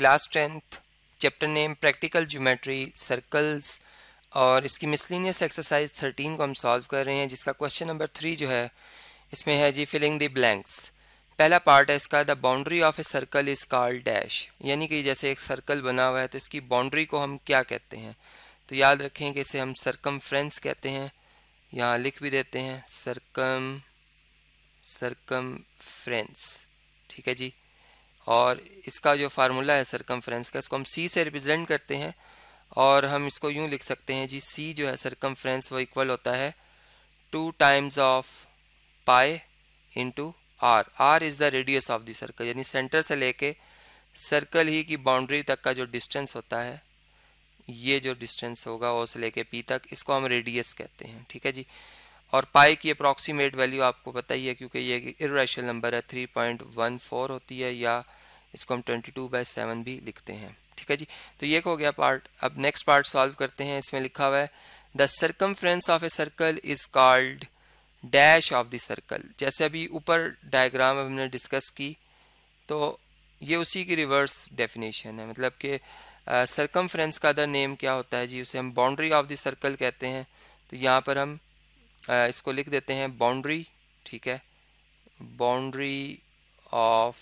class tenth chapter name practical geometry circles और इसकी miscellaneous exercise thirteen को हम सॉल्व कर रहे हैं जिसका क्वेश्चन नंबर थ्री जो है इसमें है जी फिलिंग द ब्लैंक्स पहला पार्ट है इसका the boundary of a circle is called dash यानी कि जैसे एक सर्कल बना हुआ है तो इसकी बाउंड्री को हम क्या कहते हैं तो याद रखें कि इसे हम सरकम कहते हैं यहाँ लिख भी देते हैं सरकम सरकम ठीक है जी और इसका जो फार्मूला है सरकमफ्रेंस का इसको हम सी से रिप्रेजेंट करते हैं और हम इसको यूं लिख सकते हैं जी सी जो है सरकमफ्रेंस वो इक्वल होता है two times of pi into r r is the radius of the circle यानी सेंटर से लेके सर्कल ही की बाउंड्री तक का जो डिस्टेंस होता है ये जो डिस्टेंस होगा ओ से लेके पी तक इसको हम रेडियस कहते हैं ठीक है जी और पाई की अप्रॉक्सीमेट वैल्यू आपको पता ही है क्योंकि ये इेशनल नंबर है थ्री पॉइंट वन फोर होती है या इसको हम ट्वेंटी टू बाई सेवन भी लिखते हैं ठीक है जी तो ये हो गया पार्ट अब नेक्स्ट पार्ट सॉल्व करते हैं इसमें लिखा हुआ है the fence of a circle is called dash of the circle जैसे अभी ऊपर डायग्राम हमने डिस्कस की तो ये उसी की रिवर्स डेफिनेशन है मतलब कि फ्रेंस का अदर नेम क्या होता है जी उसे हम बाउंड्री ऑफ द सर्कल कहते हैं तो यहाँ पर हम uh, इसको लिख देते हैं बाउंड्री ठीक है बाउंड्री ऑफ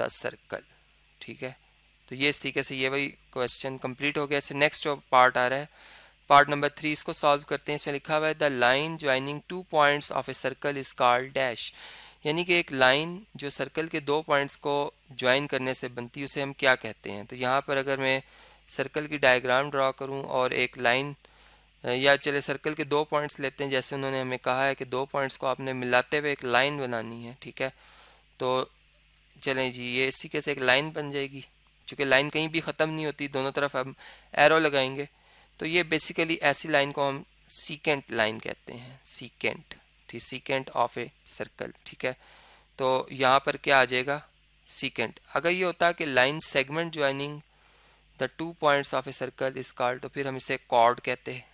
द सर्कल ठीक है तो ये इस तरीके से ये भाई क्वेश्चन कंप्लीट हो गया ऐसे नेक्स्ट जो पार्ट आ रहा है पार्ट नंबर थ्री इसको सॉल्व करते हैं इसमें लिखा हुआ है the line joining two points of a circle is call dash यानी कि एक लाइन जो सर्कल के दो पॉइंट्स को ज्वाइन करने से बनती है उसे हम क्या कहते हैं तो यहाँ पर अगर मैं सर्कल की डायग्राम ड्रा करूँ और एक लाइन या चले सर्कल के दो पॉइंट्स लेते हैं जैसे उन्होंने हमें कहा है कि दो पॉइंट्स को आपने मिलाते हुए एक लाइन बनानी है ठीक है तो चलें जी ये इसी के से एक लाइन बन जाएगी चूंकि लाइन कहीं भी ख़त्म नहीं होती दोनों तरफ हम एरो लगाएंगे तो ये बेसिकली ऐसी लाइन को हम सीकेंट लाइन कहते हैं सीकेंट ठीक सीकेंट ऑफ ए सर्कल ठीक है तो यहाँ पर क्या आ जाएगा सीकेंट अगर ये होता कि line segment joining the two points of a circle is called तो फिर हम इसे कॉर्ड कहते हैं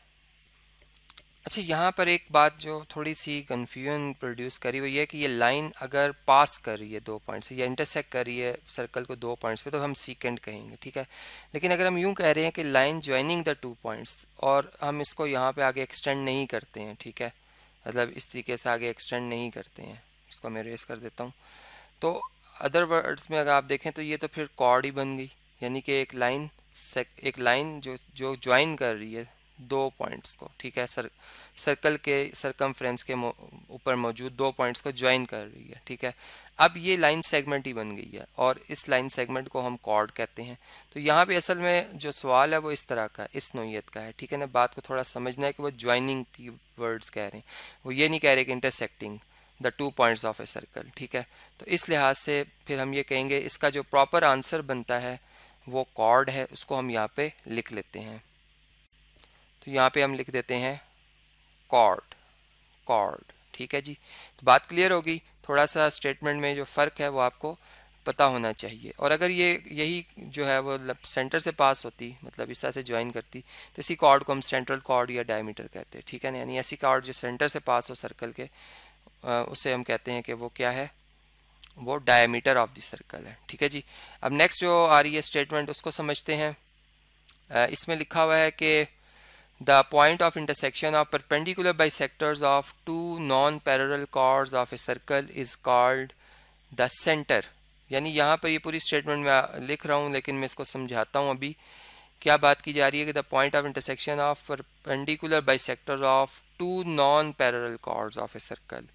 अच्छा यहाँ पर एक बात जो थोड़ी सी कन्फ्यूजन प्रोड्यूस करी हुई है कि ये लाइन अगर पास कर रही है दो पॉइंट्स या इंटरसेक्ट कर रही है सर्कल को दो पॉइंट्स पे तो हम सीकेंड कहेंगे ठीक है लेकिन अगर हम यूँ कह रहे हैं कि line joining the two points और हम इसको यहाँ पे आगे एक्सटेंड नहीं करते हैं ठीक है मतलब इस तरीके से आगे एक्सटेंड नहीं करते हैं इसको मैं रेस कर देता हूँ तो अदर वर्ड्स में अगर आप देखें तो ये तो फिर कॉर्ड ही बन गई यानी कि एक लाइन एक लाइन जो जो ज्वाइन कर रही है दो पॉइंट्स को ठीक है सर सर्कल के सरकमफ्रेंस के ऊपर मौजूद दो पॉइंट्स को ज्वाइन कर रही है ठीक है अब ये लाइन सेगमेंट ही बन गई है और इस लाइन सेगमेंट को हम कॉर्ड कहते हैं तो यहाँ पे असल में जो सवाल है वो इस तरह का इस नोयत का है ठीक है ना बात को थोड़ा समझना है कि वो ज्वाइनिंग की वर्ड्स कह रहे हैं वो ये नहीं कह रहे कि intersecting the two points of a circle ठीक है तो इस लिहाज से फिर हम ये कहेंगे इसका जो प्रॉपर आंसर बनता है वो कॉर्ड है उसको हम यहाँ पे लिख लेते हैं तो यहाँ पे हम लिख देते हैं कॉर्ड कॉर्ड ठीक है जी तो बात क्लियर होगी थोड़ा सा स्टेटमेंट में जो फ़र्क है वो आपको पता होना चाहिए और अगर ये यही जो है वो सेंटर मतलब से पास होती मतलब इस तरह से ज्वाइन करती तो इसी कॉर्ड को हम सेंट्रल कॉर्ड या डायमीटर कहते हैं ठीक है ना यानी ऐसी कॉर्ड जो सेंटर से पास हो सर्कल के उसे हम कहते हैं कि वो क्या है वो डायमीटर ऑफ द सर्कल है ठीक है जी अब नेक्स्ट जो आ रही है स्टेटमेंट उसको समझते हैं इसमें लिखा हुआ है कि the point of intersection of perpendicular bisectors of two non-parallel chords of a circle is called the center यानी यहाँ पर ये पूरी स्टेटमेंट मैं लिख रहा हूँ लेकिन मैं इसको समझाता हूँ अभी क्या बात की जा रही है कि the point of intersection of perpendicular bisectors of two non parallel chords of a circle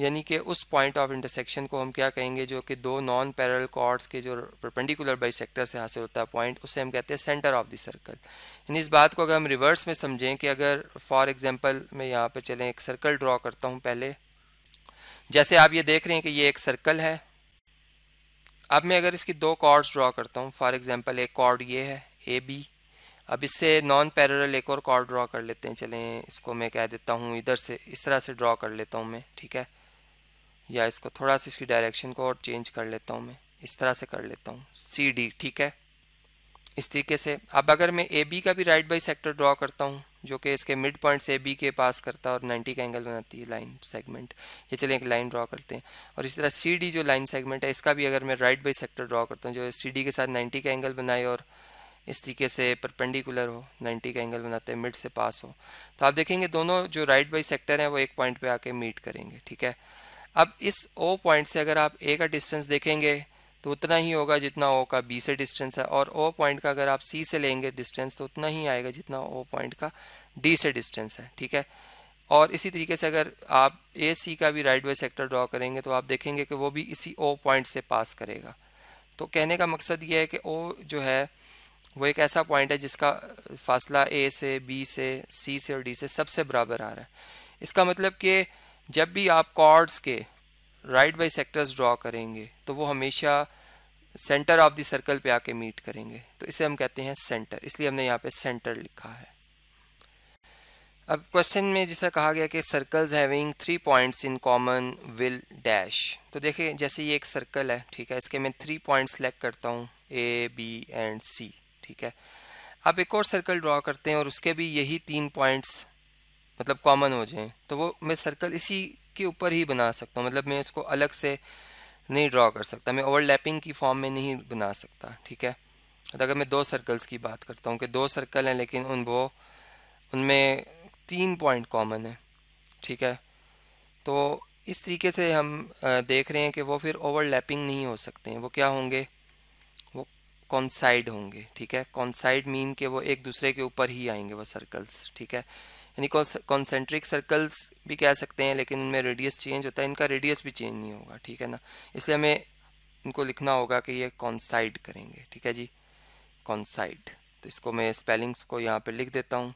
यानी कि उस पॉइंट ऑफ इंटरसेक्शन को हम क्या कहेंगे जो कि दो नॉन पैरल कॉर्ड्स के जो परपेंडिकुलर बाई सेक्टर से हासिल होता है पॉइंट उसे हम कहते हैं सेंटर ऑफ द सर्कल यानी इस बात को अगर हम रिवर्स में समझें कि अगर फॉर एग्जांपल मैं यहाँ पे चलें एक सर्कल ड्रॉ करता हूँ पहले जैसे आप ये देख रहे हैं कि ये एक सर्कल है अब मैं अगर इसकी दो कॉर्ड्स ड्रॉ करता हूँ फॉर एग्जाम्पल एक कॉर्ड ये है ए बी अब इससे नॉन पैरल एक और कॉर्ड ड्रॉ कर लेते हैं चलें इसको मैं कह देता हूँ इधर से इस तरह से ड्रॉ कर लेता हूँ मैं ठीक है या इसको थोड़ा सा इसकी डायरेक्शन को और चेंज कर लेता हूँ मैं इस तरह से कर लेता हूँ सी डी ठीक है इस तरीके से अब अगर मैं ए बी का भी राइट बाई सेक्टर ड्रॉ करता हूँ जो कि इसके मिड पॉइंट से बी के पास करता है और 90 का एंगल बनाती है लाइन सेगमेंट ये चलिए एक लाइन ड्रॉ करते हैं और इसी तरह सी डी जो लाइन सेगमेंट है इसका भी अगर मैं राइट बाई सेक्टर ड्रॉ करता हूँ जो सी डी के साथ 90 का एंगल बनाए और इस तरीके से परपेंडिकुलर हो 90 का एंगल बनाते हैं मिड से पास हो तो आप देखेंगे दोनों जो राइट बाई सेक्टर हैं वो एक पॉइंट पर आके मीट करेंगे ठीक है अब इस ओ पॉइंट से अगर आप ए का डिस्टेंस देखेंगे तो उतना ही होगा जितना ओ का बी से डिस्टेंस है और ओ पॉइंट का अगर आप सी से लेंगे डिस्टेंस तो उतना ही आएगा जितना ओ पॉइंट का डी से डिस्टेंस है ठीक है और इसी तरीके से अगर आप ए सी का भी राइट वे सेक्टर ड्रॉ करेंगे तो आप देखेंगे कि वो भी इसी ओ पॉइंट से पास करेगा तो कहने का मकसद ये है कि ओ जो है वो एक ऐसा पॉइंट है जिसका फासला ए से बी से सी से और डी से सबसे बराबर आ रहा है इसका मतलब कि जब भी आप कॉर्ड्स के राइट बाई सेक्टर्स ड्रॉ करेंगे तो वो हमेशा सेंटर ऑफ द सर्कल पे आके मीट करेंगे तो इसे हम कहते हैं सेंटर इसलिए हमने यहाँ पे सेंटर लिखा है अब क्वेश्चन में जैसा कहा गया कि circles having three points in common will dash तो देखिए जैसे ये एक सर्कल है ठीक है इसके मैं थ्री पॉइंट सेलेक्ट करता हूँ ए बी एंड सी ठीक है अब एक और सर्कल ड्रॉ करते हैं और उसके भी यही तीन पॉइंट्स मतलब कॉमन हो जाएं तो वो मैं सर्कल इसी के ऊपर ही बना सकता हूँ मतलब मैं इसको अलग से नहीं ड्रॉ कर सकता मैं ओवरलैपिंग की फॉर्म में नहीं बना सकता ठीक है तो अगर मैं दो सर्कल्स की बात करता हूँ कि दो सर्कल हैं लेकिन उन वो उनमें तीन पॉइंट कॉमन है ठीक है तो इस तरीके से हम देख रहे हैं कि वो फिर ओवरलैपिंग नहीं हो सकते हैं वो क्या होंगे वो कॉन्साइड होंगे ठीक है कॉन्साइड मीन के वो एक दूसरे के ऊपर ही आएंगे वो सर्कल्स ठीक है यानी कॉन्सेंट्रिक सर्कल्स भी कह सकते हैं लेकिन इनमें रेडियस चेंज होता है इनका रेडियस भी चेंज नहीं होगा ठीक है ना इसलिए हमें इनको लिखना होगा कि ये कॉन्साइड करेंगे ठीक है जी कॉन्साइड तो इसको मैं स्पेलिंग्स को यहाँ पर लिख देता हूँ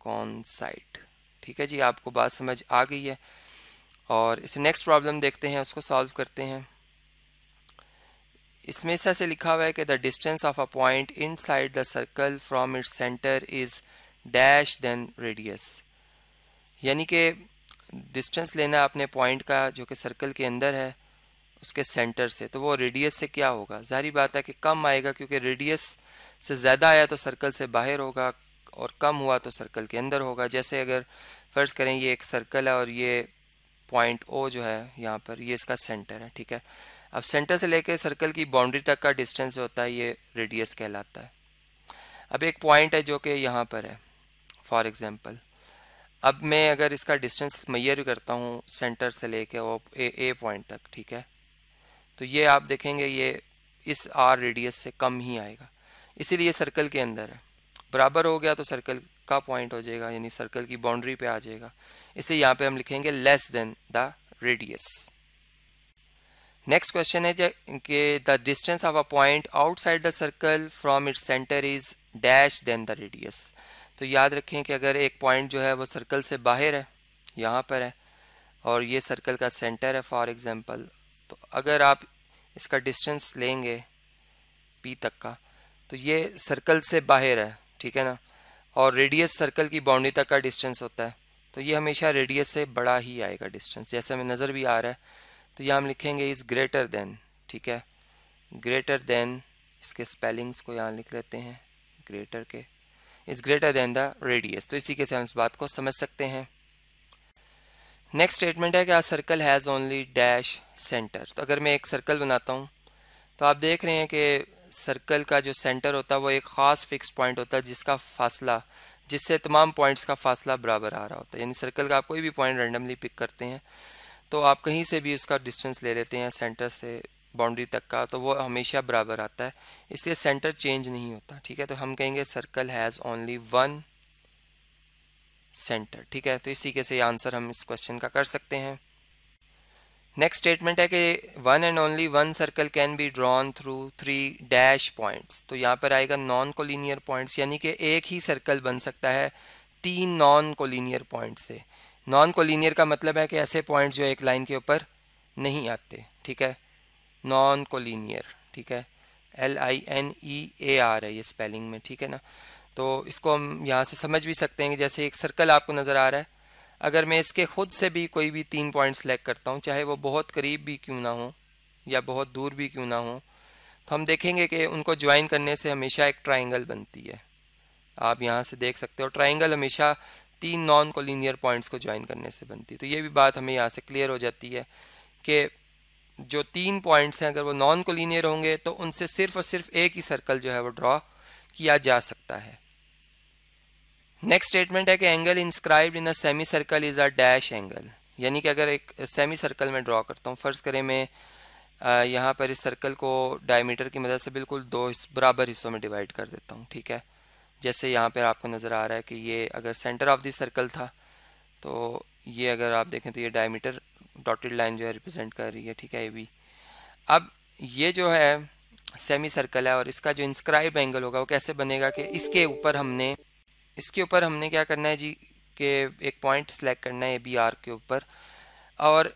कॉन्साइड ठीक है जी आपको बात समझ आ गई है और इसे नेक्स्ट प्रॉब्लम देखते हैं उसको सॉल्व करते हैं इसमें इस तरह से लिखा हुआ है कि the distance of a point inside the circle from its centre is dash than radius यानी कि डिस्टेंस लेना अपने पॉइंट का जो कि सर्कल के अंदर है उसके सेंटर से तो वो रेडियस से क्या होगा जाहरी बात है कि कम आएगा क्योंकि रेडियस से ज़्यादा आया तो सर्कल से बाहर होगा और कम हुआ तो सर्कल के अंदर होगा जैसे अगर फ़र्ज़ करें ये एक सर्कल है और ये पॉइंट ओ जो है यहाँ पर ये इसका सेंटर है ठीक है अब सेंटर से लेकर सर्कल की बाउंड्री तक का डिस्टेंस होता है ये रेडियस कहलाता है अब एक पॉइंट है जो कि यहाँ पर है फॉर एग्ज़ाम्पल अब मैं अगर इसका डिस्टेंस मैयर करता हूँ सेंटर से लेके वो ए ए पॉइंट तक ठीक है तो ये आप देखेंगे ये इस आर रेडियस से कम ही आएगा इसीलिए सर्कल के अंदर है बराबर हो गया तो सर्कल का पॉइंट हो जाएगा यानी सर्कल की बाउंड्री पे आ जाएगा इसलिए यहाँ पे हम लिखेंगे less than the radius next question है कि the distance of a point outside the circle from its centre is dash than the radius तो याद रखें कि अगर एक पॉइंट जो है वो सर्कल से बाहर है यहाँ पर है और ये सर्कल का सेंटर है फॉर एग्ज़ाम्पल तो अगर आप इसका डिस्टेंस लेंगे पी तक का तो ये सर्कल से बाहर है ठीक है ना और रेडियस सर्कल की बाउंड्री तक का डिस्टेंस होता है तो ये हमेशा रेडियस से बड़ा ही आएगा डिस्टेंस जैसे हमें नज़र भी आ रहा है तो यहाँ हम लिखेंगे इज़ ग्रेटर देन ठीक है ग्रेटर देन इसके स्पेलिंग्स को यहाँ लिख लेते हैं ग्रेटर के is greater than the radius तो इस तरीके से हम इस बात को समझ सकते हैं नेक्स्ट स्टेटमेंट है कि a circle has only dash centre तो अगर मैं एक सर्कल बनाता हूँ तो आप देख रहे हैं कि सर्कल का जो सेंटर होता है वो एक ख़ास फिक्स पॉइंट होता है जिसका फासला जिससे तमाम पॉइंट्स का फासला बराबर आ रहा होता है यानी सर्कल का आप कोई भी पॉइंट रेंडमली पिक करते हैं तो आप कहीं से भी उसका डिस्टेंस ले लेते हैं सेंटर से बाउंड्री तक का तो वो हमेशा बराबर आता है इसलिए सेंटर चेंज नहीं होता ठीक है तो हम कहेंगे circle has only one centre ठीक है तो इस तरीके से आंसर हम इस क्वेश्चन का कर सकते हैं नेक्स्ट स्टेटमेंट है कि one and only one circle can be drawn through three dash points तो यहाँ पर आएगा नॉन कोलिनियर पॉइंट्स यानी कि एक ही सर्कल बन सकता है तीन नॉन कोलिनियर पॉइंट से नॉन कोलिनियर का मतलब है कि ऐसे पॉइंट्स जो एक लाइन के ऊपर नहीं आते ठीक है नॉन कोलिनियर ठीक है L I N E A R है ये स्पेलिंग में ठीक है ना तो इसको हम यहाँ से समझ भी सकते हैं कि जैसे एक सर्कल आपको नज़र आ रहा है अगर मैं इसके खुद से भी कोई भी तीन पॉइंट सेलेक्ट करता हूँ चाहे वो बहुत करीब भी क्यों ना हो या बहुत दूर भी क्यों ना हो तो हम देखेंगे कि उनको ज्वाइन करने से हमेशा एक ट्राइंगल बनती है आप यहाँ से देख सकते हो ट्राइंगल हमेशा तीन नॉन कोलिनियर पॉइंट्स को ज्वाइन करने से बनती है तो ये भी बात हमें यहाँ से क्लियर हो जाती है कि जो तीन पॉइंट्स हैं अगर वो नॉन कोलिनियर होंगे तो उनसे सिर्फ और सिर्फ एक ही सर्कल जो है वो ड्रॉ किया जा सकता है नेक्स्ट स्टेटमेंट है कि angle inscribed in a semi circle is a dash angle यानी कि अगर एक सेमी सर्कल में ड्रॉ करता हूँ फ़र्ज़ करें मैं यहाँ पर इस सर्कल को डायमीटर की मदद से बिल्कुल दो हिस, बराबर हिस्सों में डिवाइड कर देता हूँ ठीक है जैसे यहाँ पर आपको नज़र आ रहा है कि ये अगर सेंटर ऑफ द सर्कल था तो ये अगर आप देखें तो ये डायमीटर डॉटेड लाइन जो है रिप्रेजेंट कर रही है ठीक है ए बी अब ये जो है सेमी सर्कल है और इसका जो इंस्क्राइब एंगल होगा वो कैसे बनेगा कि इसके ऊपर हमने इसके ऊपर हमने क्या करना है जी के एक पॉइंट सेलेक्ट करना है ए बी आर के ऊपर और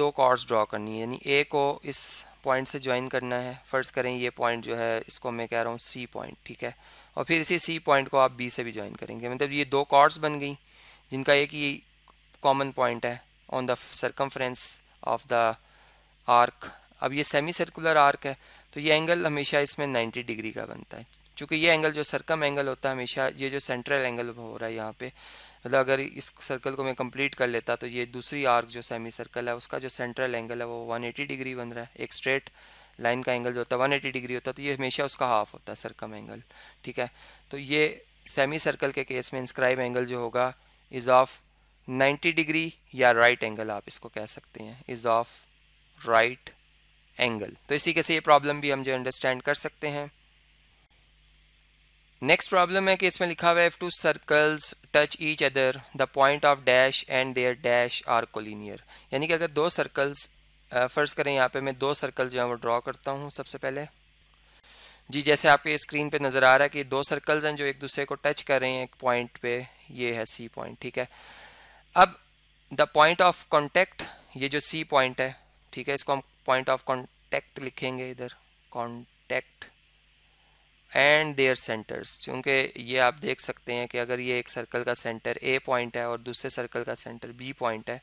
दो कॉर्ड्स ड्रॉ करनी है यानी ए को इस पॉइंट से ज्वाइन करना है फ़र्ज करें ये पॉइंट जो है इसको मैं कह रहा हूँ सी पॉइंट ठीक है और फिर इसी सी पॉइंट को आप बी से भी ज्वाइन करेंगे मतलब ये दो कॉर्ड्स बन गई जिनका एक ही कॉमन पॉइंट है on the circumference of the arc अब ये सेमी सर्कुलर आर्क है तो ये एंगल हमेशा इसमें 90 डिग्री का बनता है क्योंकि ये एंगल जो सर्कम एंगल होता है हमेशा ये जो सेंट्रल एंगल हो रहा है यहाँ पे मतलब अगर इस सर्कल को मैं कंप्लीट कर लेता तो ये दूसरी आर्क जो सेमी सर्कल है उसका जो सेंट्रल एंगल है वो 180 डिग्री बन रहा है एक स्ट्रेट लाइन का एंगल जो होता है 180 डिग्री होता है तो ये हमेशा उसका हाफ होता है सर्कम एंगल ठीक है तो ये सेमी सर्कल के केस में इंस्क्राइब एंगल जो होगा इज़ ऑफ 90 डिग्री या राइट right एंगल आप इसको कह सकते हैं इज ऑफ राइट एंगल तो इसी के से ये प्रॉब्लम भी हम जो अंडरस्टैंड कर सकते हैं नेक्स्ट प्रॉब्लम है कि इसमें लिखा हुआ है if two circles touch each other the point of dash and their dash are collinear यानी कि अगर दो सर्कल्स फर्ज करें यहाँ पे मैं दो सर्कल जो है वो ड्रॉ करता हूँ सबसे पहले जी जैसे आपके स्क्रीन पे नज़र आ रहा है कि दो सर्कल्स हैं जो एक दूसरे को टच कर रहे हैं एक पॉइंट पे ये है सी पॉइंट ठीक है अब द पॉइंट ऑफ कॉन्टैक्ट ये जो सी पॉइंट है ठीक है इसको हम पॉइंट ऑफ कॉन्टैक्ट लिखेंगे इधर कॉन्टैक्ट एंड देयर सेंटर्स क्योंकि ये आप देख सकते हैं कि अगर ये एक सर्कल का सेंटर ए पॉइंट है और दूसरे सर्कल का सेंटर बी पॉइंट है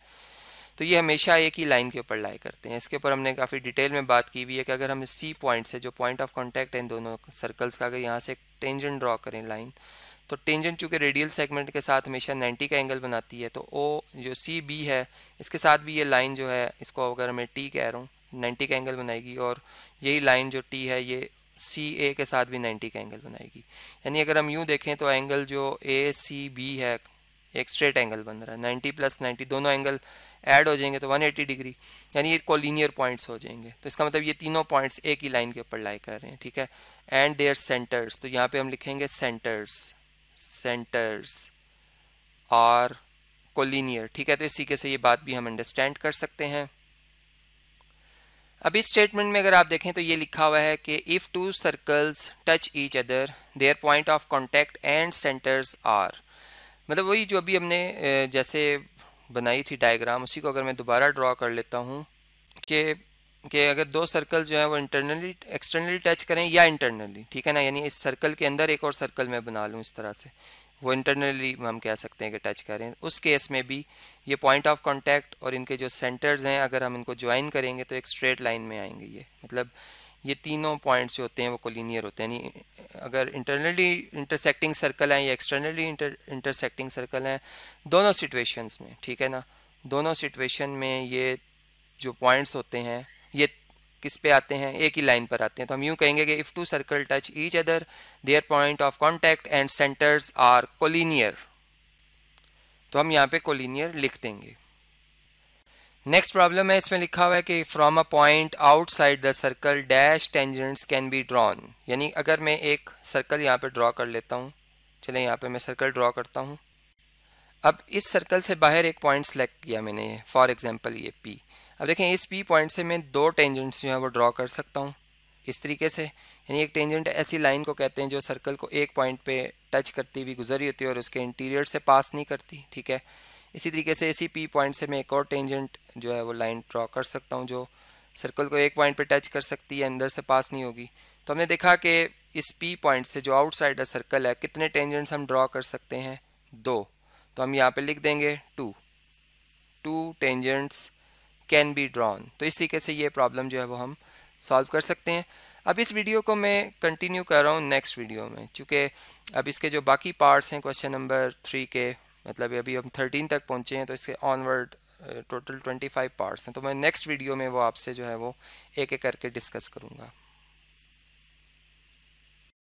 तो ये हमेशा एक ही लाइन के ऊपर लाई करते हैं इसके ऊपर हमने काफ़ी डिटेल में बात की हुई है कि अगर हम सी पॉइंट से जो पॉइंट ऑफ कॉन्टैक्ट है इन दोनों सर्कल्स का अगर यहाँ से एक टेंजन ड्रॉ करें लाइन तो टेंजेंट चूँकि रेडियल सेगमेंट के साथ हमेशा 90 का एंगल बनाती है तो ओ जो सी बी है इसके साथ भी ये लाइन जो है इसको अगर मैं टी कह रहा हूँ नाइन्टी का एंगल बनाएगी और यही लाइन जो टी है ये सी ए के साथ भी नाइन्टी का एंगल बनाएगी यानी अगर हम यूँ देखें तो एंगल जो ए सी बी है एक स्ट्रेट एंगल बन रहा है नाइन्टी प्लस नाइन्टी दोनों एंगल ऐड हो जाएंगे तो 180 डिग्री यानी ये कोलिनियर पॉइंट्स हो जाएंगे तो इसका मतलब ये तीनों पॉइंट्स एक ही लाइन के ऊपर लाई कर रहे हैं ठीक है एंड देयर सेंटर्स तो यहाँ पे हम लिखेंगे सेंटर्स सेंटर्स आर कोलिनियर ठीक है तो इसी के से ये बात भी हम अंडरस्टैंड कर सकते हैं अब इस स्टेटमेंट में अगर आप देखें तो ये लिखा हुआ है कि if two circles touch each other their point of contact and centres are मतलब वही जो अभी हमने जैसे बनाई थी डायग्राम उसी को अगर मैं दोबारा ड्रॉ कर लेता हूँ कि कि अगर दो सर्कल जो है वो इंटरनली एक्सटर्नली टच करें या इंटरनली ठीक है ना यानी इस सर्कल के अंदर एक और सर्कल मैं बना लूँ इस तरह से वो इंटरनली हम कह सकते हैं कि टच करें उस केस में भी ये पॉइंट ऑफ कॉन्टैक्ट और इनके जो सेंटर्स हैं अगर हम इनको ज्वाइन करेंगे तो एक स्ट्रेट लाइन में आएंगे ये मतलब ये तीनों पॉइंट्स जो होते हैं वो कोलिनियर होते हैं यानी अगर इंटरनली इंटरसेक्टिंग सर्कल हैं या एक्सटर्नली इंटरसेक्टिंग सर्कल हैं दोनों सिटेशन में ठीक है ना दोनों सिटेशन में ये जो पॉइंट्स होते हैं ये किस पे आते हैं एक ही लाइन पर आते हैं तो हम यूं कहेंगे कि if two circle touch each other their point of contact and centres are collinear तो हम यहाँ पे कोलिनियर लिख देंगे नेक्स्ट प्रॉब्लम है इसमें लिखा हुआ है कि from a point outside the circle dash tangents can be drawn यानी अगर मैं एक सर्कल यहाँ पे ड्रॉ कर लेता हूँ चले यहाँ पे मैं सर्कल ड्रॉ करता हूँ अब इस सर्कल से बाहर एक पॉइंट सेलेक्ट किया मैंने फॉर एग्जाम्पल ये पी अब देखें इस पी पॉइंट से मैं दो टेंजेंट्स जो हैं वो ड्रॉ कर सकता हूँ इस तरीके से यानी एक टेंजेंट ऐसी लाइन को कहते हैं जो सर्कल को एक पॉइंट पे टच करती हुई गुजरी होती है और उसके इंटीरियर से पास नहीं करती ठीक है इसी तरीके से इसी पी पॉइंट से मैं एक और टेंजेंट जो है वो लाइन ड्रॉ कर सकता हूँ जो सर्कल को एक पॉइंट पर टच कर सकती है अंदर से पास नहीं होगी तो हमने देखा कि इस पी पॉइंट से जो आउटसाइडर सर्कल है कितने टेंजेंट्स हम ड्रॉ कर सकते हैं दो तो हम यहाँ पर लिख देंगे two two tangents can be drawn तो इस तरीके से ये प्रॉब्लम जो है वो हम सॉल्व कर सकते हैं अब इस वीडियो को मैं कंटिन्यू कर रहा हूँ नेक्स्ट वीडियो में चूँकि अब इसके जो बाकी पार्ट्स हैं क्वेश्चन नंबर थ्री के मतलब अभी हम थर्टीन तक पहुँचे हैं तो इसके onward total twenty five parts हैं तो मैं नेक्स्ट वीडियो में वो आपसे जो है वो एक एक करके डिस्कस करूँगा